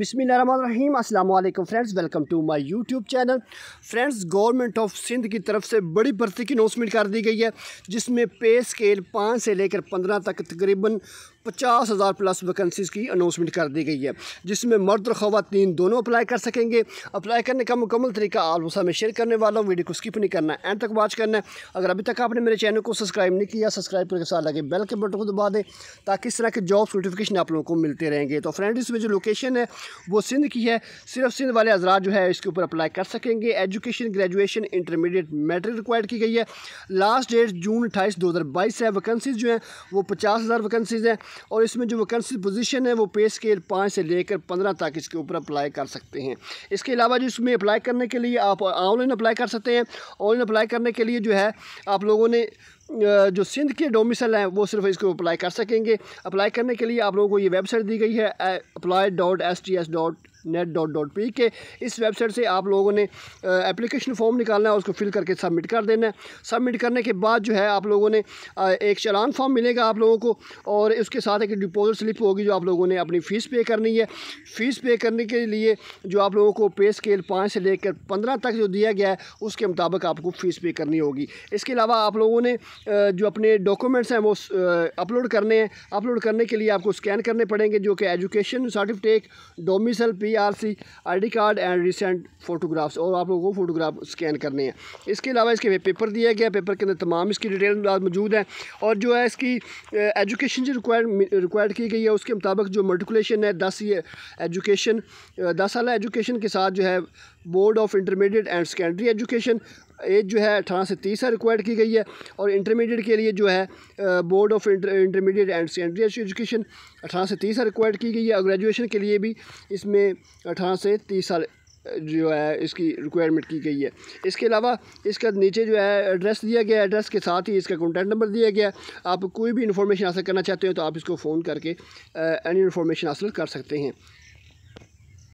बिसमीम अल्लाम friends welcome to my YouTube channel friends government of Sindh की तरफ से बड़ी भर्ती की अनाउंसमेंट कर दी गई है जिसमें पे स्केल पाँच से लेकर पंद्रह तक तकरीबन पचास हज़ार प्लस वैकेंसीज़ की अनाउंसमेंट कर दी गई है जिसमें मर्द और खातन दोनों अप्लाई कर सकेंगे अप्लाई करने का मुकम्मल तरीका आलमसा में शेयर करने वाला हूँ वीडियो को स्किप नहीं करना है एंड तक वॉच करना है अगर अभी तक आपने मेरे चैनल को सब्सक्राइब नहीं किया सब्सक्राइब करके साथ लगे बेल के बटन को दबा दें ताकि इस तरह के जॉब नोटिफिकेशन आप लोगों को मिलते रहेंगे तो फ्रेंड इसमें जो लोकेशन है वो सिंध की है सिर्फ सिंध वाले हजरा जो है इसके ऊपर अप्लाई कर सकेंगे education graduation intermediate matric required की गई है लास्ट डेट जून अट्ठाईस दो है वैकेंसीज जो हैं वो पचास हज़ार वैकेंसीज़ हैं और इसमें जो वैकेंसी पोजीशन है वो पे स्केल पाँच से लेकर पंद्रह तक इसके ऊपर अप्लाई कर सकते हैं इसके अलावा जो इसमें अप्लाई करने के लिए आप ऑनलाइन अप्लाई कर सकते हैं ऑनलाइन अप्लाई करने के लिए जो है आप लोगों ने जो सिंध के डोमिसल हैं वो सिर्फ इसको अप्लाई कर सकेंगे अप्लाई करने के लिए आप लोगों को ये वेबसाइट दी गई है apply dot S T S dot net dot dot P K इस वेबसाइट से आप लोगों ने एप्लीकेशन फॉर्म निकालना है उसको फिल करके सबमिट कर देना है सबमिट करने के बाद जो है आप लोगों ने एक चलान फॉर्म मिलेगा आप लोगों को और इसके साथ एक डिपॉजिट स्लिप होगी जो आप लोगों ने अपनी फ़ीस पे करनी है फ़ीस पे करने के लिए जो आप लोगों को पे स्केल पाँच से लेकर पंद्रह तक जो दिया गया है उसके मुताबिक आपको फ़ीस पे करनी होगी इसके अलावा आप लोगों ने जो अपने डॉक्यूमेंट्स हैं वो अपलोड करने हैं अपलोड करने के लिए आपको स्कैन करने पड़ेंगे जो कि education certificate domicile P I ID card and recent photographs और आप लोगों को फोटोग्राफ स्कैन करने हैं इसके अलावा इसके पेपर दिया गया पेपर के अंदर तमाम इसकी डिटेल मौजूद है और जो है इसकी एजुकेशन जो रिक्वायर रिक्वायर्ड की गई है उसके मुताबिक जो मल्टिकुलेशन है दस ये एजुकेशन दस साल एजुकेशन के साथ जो है board of intermediate and secondary education age जो है अठारह से तीस है रिक्वायर्ड की गई है और इंटरमीडिएट के लिए जो है board of intermediate and secondary education अठारह से तीस है रिक्वायर्ड की गई है और ग्रेजुएशन के लिए भी इसमें अठारह से तीस साल जो है इसकी रिक्वायरमेंट की गई है इसके अलावा इसका नीचे जो है एड्रेस दिया गया एड्रेस के साथ ही इसका कॉन्टैक्ट नंबर दिया गया आप कोई भी इन्फॉर्मेशन हासिल करना चाहते हो तो आप इसको फ़ोन करके एनी इन्फॉर्मेशन हासिल कर सकते हैं